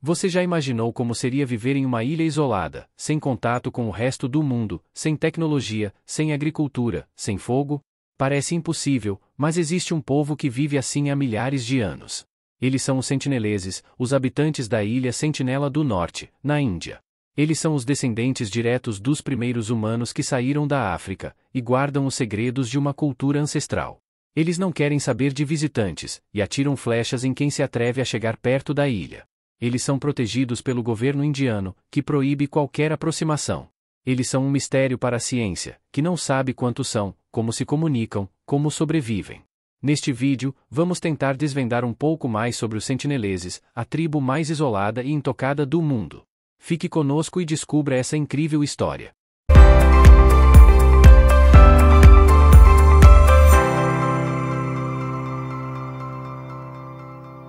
Você já imaginou como seria viver em uma ilha isolada, sem contato com o resto do mundo, sem tecnologia, sem agricultura, sem fogo? Parece impossível, mas existe um povo que vive assim há milhares de anos. Eles são os sentineleses, os habitantes da ilha Sentinela do Norte, na Índia. Eles são os descendentes diretos dos primeiros humanos que saíram da África e guardam os segredos de uma cultura ancestral. Eles não querem saber de visitantes e atiram flechas em quem se atreve a chegar perto da ilha. Eles são protegidos pelo governo indiano, que proíbe qualquer aproximação. Eles são um mistério para a ciência, que não sabe quantos são, como se comunicam, como sobrevivem. Neste vídeo, vamos tentar desvendar um pouco mais sobre os sentineleses, a tribo mais isolada e intocada do mundo. Fique conosco e descubra essa incrível história.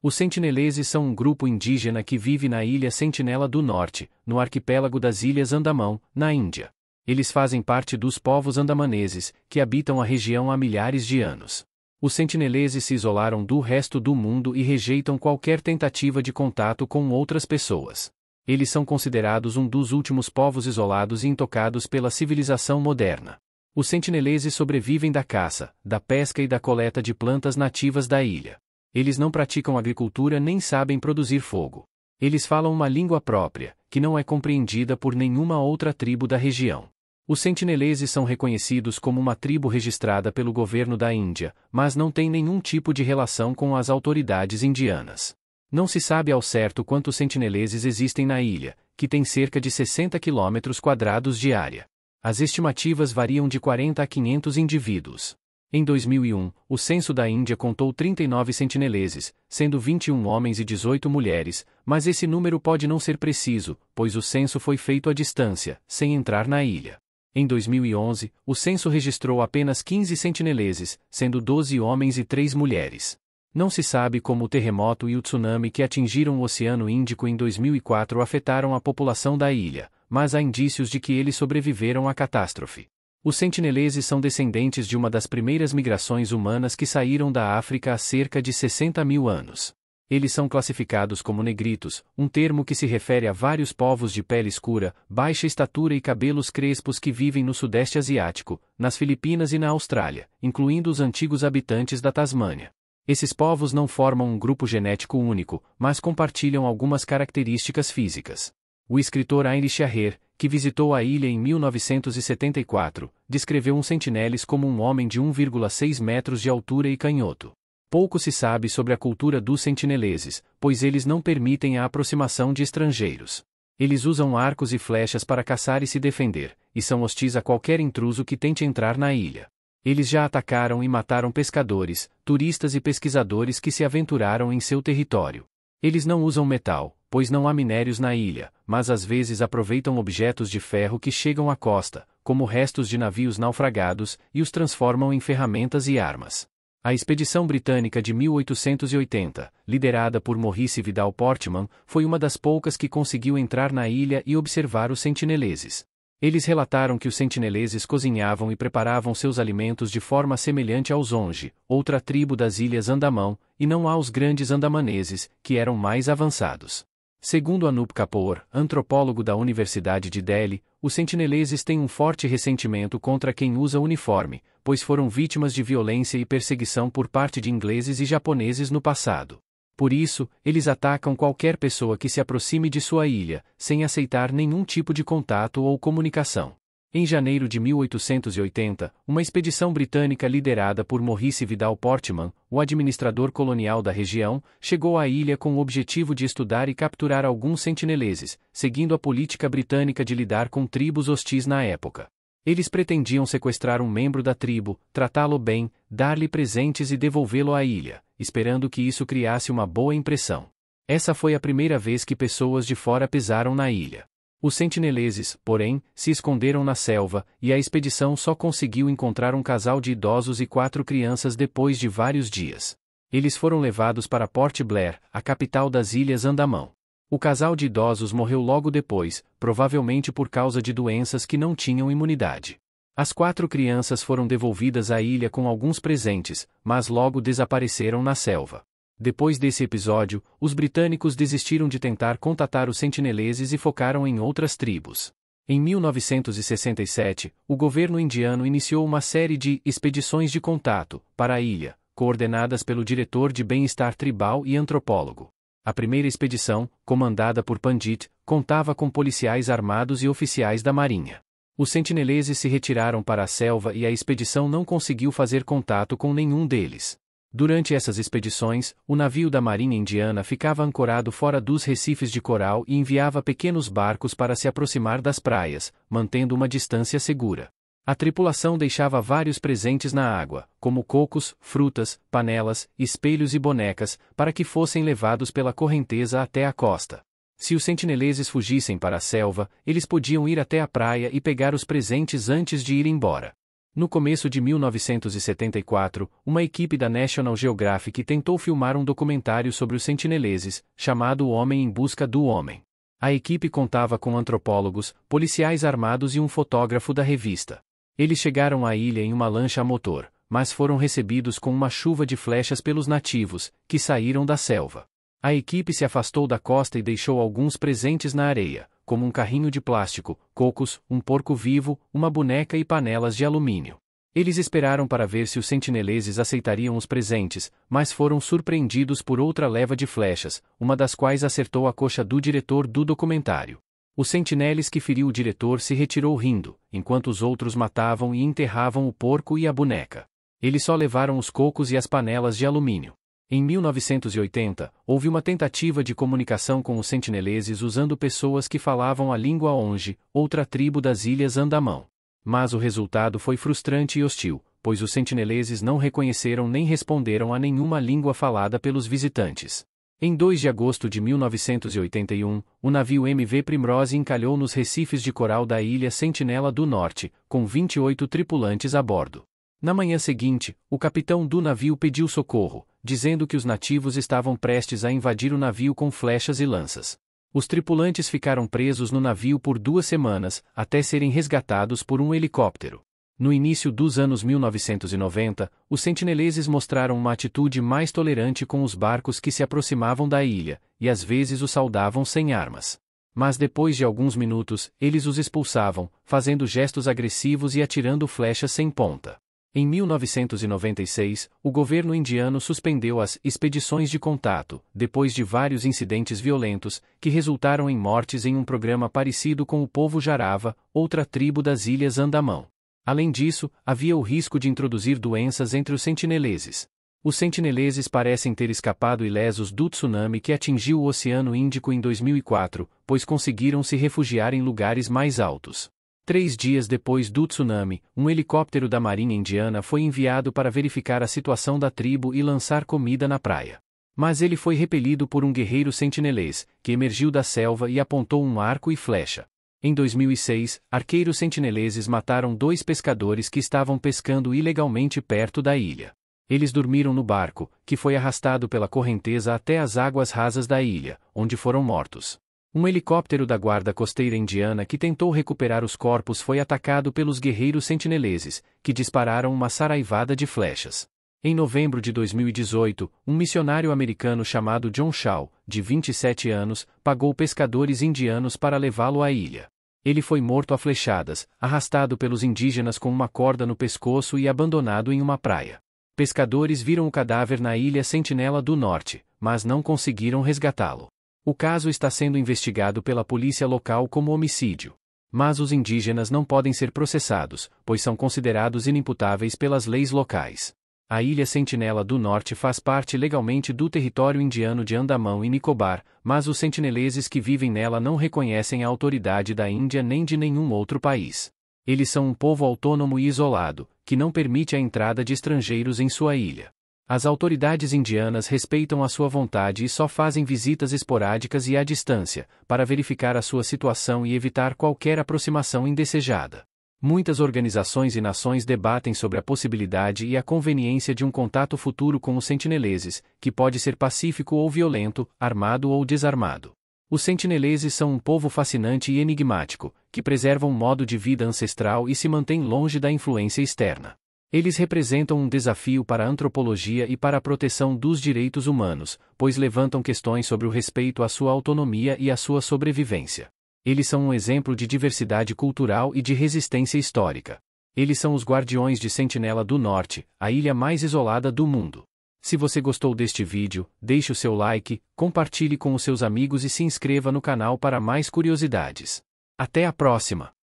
Os sentineleses são um grupo indígena que vive na ilha Sentinela do Norte, no arquipélago das Ilhas Andamão, na Índia. Eles fazem parte dos povos andamaneses, que habitam a região há milhares de anos. Os sentineleses se isolaram do resto do mundo e rejeitam qualquer tentativa de contato com outras pessoas. Eles são considerados um dos últimos povos isolados e intocados pela civilização moderna. Os sentineleses sobrevivem da caça, da pesca e da coleta de plantas nativas da ilha. Eles não praticam agricultura nem sabem produzir fogo. Eles falam uma língua própria, que não é compreendida por nenhuma outra tribo da região. Os sentineleses são reconhecidos como uma tribo registrada pelo governo da Índia, mas não têm nenhum tipo de relação com as autoridades indianas. Não se sabe ao certo quantos sentineleses existem na ilha, que tem cerca de 60 quilômetros quadrados de área. As estimativas variam de 40 a 500 indivíduos. Em 2001, o censo da Índia contou 39 sentineleses, sendo 21 homens e 18 mulheres, mas esse número pode não ser preciso, pois o censo foi feito à distância, sem entrar na ilha. Em 2011, o censo registrou apenas 15 sentineleses, sendo 12 homens e 3 mulheres. Não se sabe como o terremoto e o tsunami que atingiram o Oceano Índico em 2004 afetaram a população da ilha, mas há indícios de que eles sobreviveram à catástrofe. Os sentineleses são descendentes de uma das primeiras migrações humanas que saíram da África há cerca de 60 mil anos. Eles são classificados como negritos, um termo que se refere a vários povos de pele escura, baixa estatura e cabelos crespos que vivem no Sudeste Asiático, nas Filipinas e na Austrália, incluindo os antigos habitantes da Tasmânia. Esses povos não formam um grupo genético único, mas compartilham algumas características físicas. O escritor Heinrich Herrer, que visitou a ilha em 1974, descreveu um sentineles como um homem de 1,6 metros de altura e canhoto. Pouco se sabe sobre a cultura dos sentineleses, pois eles não permitem a aproximação de estrangeiros. Eles usam arcos e flechas para caçar e se defender, e são hostis a qualquer intruso que tente entrar na ilha. Eles já atacaram e mataram pescadores, turistas e pesquisadores que se aventuraram em seu território. Eles não usam metal, pois não há minérios na ilha, mas às vezes aproveitam objetos de ferro que chegam à costa, como restos de navios naufragados, e os transformam em ferramentas e armas. A expedição britânica de 1880, liderada por Maurice Vidal Portman, foi uma das poucas que conseguiu entrar na ilha e observar os sentineleses. Eles relataram que os sentineleses cozinhavam e preparavam seus alimentos de forma semelhante aos Onge, outra tribo das ilhas Andamão, e não aos grandes andamaneses, que eram mais avançados. Segundo Anup Kapoor, antropólogo da Universidade de Delhi, os sentineleses têm um forte ressentimento contra quem usa uniforme, pois foram vítimas de violência e perseguição por parte de ingleses e japoneses no passado. Por isso, eles atacam qualquer pessoa que se aproxime de sua ilha, sem aceitar nenhum tipo de contato ou comunicação. Em janeiro de 1880, uma expedição britânica liderada por Maurice Vidal Portman, o administrador colonial da região, chegou à ilha com o objetivo de estudar e capturar alguns sentineleses, seguindo a política britânica de lidar com tribos hostis na época. Eles pretendiam sequestrar um membro da tribo, tratá-lo bem, dar-lhe presentes e devolvê-lo à ilha, esperando que isso criasse uma boa impressão. Essa foi a primeira vez que pessoas de fora pisaram na ilha. Os sentineleses, porém, se esconderam na selva, e a expedição só conseguiu encontrar um casal de idosos e quatro crianças depois de vários dias. Eles foram levados para Port Blair, a capital das Ilhas Andamão. O casal de idosos morreu logo depois, provavelmente por causa de doenças que não tinham imunidade. As quatro crianças foram devolvidas à ilha com alguns presentes, mas logo desapareceram na selva. Depois desse episódio, os britânicos desistiram de tentar contatar os sentineleses e focaram em outras tribos. Em 1967, o governo indiano iniciou uma série de expedições de contato para a ilha, coordenadas pelo diretor de bem-estar tribal e antropólogo. A primeira expedição, comandada por Pandit, contava com policiais armados e oficiais da marinha. Os sentineleses se retiraram para a selva e a expedição não conseguiu fazer contato com nenhum deles. Durante essas expedições, o navio da Marinha Indiana ficava ancorado fora dos recifes de coral e enviava pequenos barcos para se aproximar das praias, mantendo uma distância segura. A tripulação deixava vários presentes na água, como cocos, frutas, panelas, espelhos e bonecas, para que fossem levados pela correnteza até a costa. Se os sentineleses fugissem para a selva, eles podiam ir até a praia e pegar os presentes antes de ir embora. No começo de 1974, uma equipe da National Geographic tentou filmar um documentário sobre os sentineleses, chamado O Homem em Busca do Homem. A equipe contava com antropólogos, policiais armados e um fotógrafo da revista. Eles chegaram à ilha em uma lancha a motor, mas foram recebidos com uma chuva de flechas pelos nativos, que saíram da selva. A equipe se afastou da costa e deixou alguns presentes na areia, como um carrinho de plástico, cocos, um porco vivo, uma boneca e panelas de alumínio. Eles esperaram para ver se os sentineleses aceitariam os presentes, mas foram surpreendidos por outra leva de flechas, uma das quais acertou a coxa do diretor do documentário. O sentineles que feriu o diretor se retirou rindo, enquanto os outros matavam e enterravam o porco e a boneca. Eles só levaram os cocos e as panelas de alumínio. Em 1980, houve uma tentativa de comunicação com os sentineleses usando pessoas que falavam a língua Onge, outra tribo das ilhas Andamão. Mas o resultado foi frustrante e hostil, pois os sentineleses não reconheceram nem responderam a nenhuma língua falada pelos visitantes. Em 2 de agosto de 1981, o navio MV Primrose encalhou nos recifes de coral da ilha Sentinela do Norte, com 28 tripulantes a bordo. Na manhã seguinte, o capitão do navio pediu socorro, dizendo que os nativos estavam prestes a invadir o navio com flechas e lanças. Os tripulantes ficaram presos no navio por duas semanas, até serem resgatados por um helicóptero. No início dos anos 1990, os sentineleses mostraram uma atitude mais tolerante com os barcos que se aproximavam da ilha, e às vezes os saudavam sem armas. Mas depois de alguns minutos, eles os expulsavam, fazendo gestos agressivos e atirando flechas sem ponta. Em 1996, o governo indiano suspendeu as expedições de contato, depois de vários incidentes violentos, que resultaram em mortes em um programa parecido com o povo Jarava, outra tribo das Ilhas Andamão. Além disso, havia o risco de introduzir doenças entre os sentineleses. Os sentineleses parecem ter escapado ilesos do tsunami que atingiu o Oceano Índico em 2004, pois conseguiram se refugiar em lugares mais altos. Três dias depois do tsunami, um helicóptero da Marinha Indiana foi enviado para verificar a situação da tribo e lançar comida na praia. Mas ele foi repelido por um guerreiro sentinelês, que emergiu da selva e apontou um arco e flecha. Em 2006, arqueiros sentineleses mataram dois pescadores que estavam pescando ilegalmente perto da ilha. Eles dormiram no barco, que foi arrastado pela correnteza até as águas rasas da ilha, onde foram mortos. Um helicóptero da Guarda Costeira Indiana que tentou recuperar os corpos foi atacado pelos guerreiros sentineleses, que dispararam uma saraivada de flechas. Em novembro de 2018, um missionário americano chamado John Shaw, de 27 anos, pagou pescadores indianos para levá-lo à ilha. Ele foi morto a flechadas, arrastado pelos indígenas com uma corda no pescoço e abandonado em uma praia. Pescadores viram o cadáver na ilha Sentinela do Norte, mas não conseguiram resgatá-lo. O caso está sendo investigado pela polícia local como homicídio. Mas os indígenas não podem ser processados, pois são considerados inimputáveis pelas leis locais. A Ilha Sentinela do Norte faz parte legalmente do território indiano de Andamão e Nicobar, mas os sentineleses que vivem nela não reconhecem a autoridade da Índia nem de nenhum outro país. Eles são um povo autônomo e isolado, que não permite a entrada de estrangeiros em sua ilha. As autoridades indianas respeitam a sua vontade e só fazem visitas esporádicas e à distância, para verificar a sua situação e evitar qualquer aproximação indesejada. Muitas organizações e nações debatem sobre a possibilidade e a conveniência de um contato futuro com os sentineleses, que pode ser pacífico ou violento, armado ou desarmado. Os sentineleses são um povo fascinante e enigmático, que preserva um modo de vida ancestral e se mantém longe da influência externa. Eles representam um desafio para a antropologia e para a proteção dos direitos humanos, pois levantam questões sobre o respeito à sua autonomia e à sua sobrevivência. Eles são um exemplo de diversidade cultural e de resistência histórica. Eles são os guardiões de Sentinela do Norte, a ilha mais isolada do mundo. Se você gostou deste vídeo, deixe o seu like, compartilhe com os seus amigos e se inscreva no canal para mais curiosidades. Até a próxima!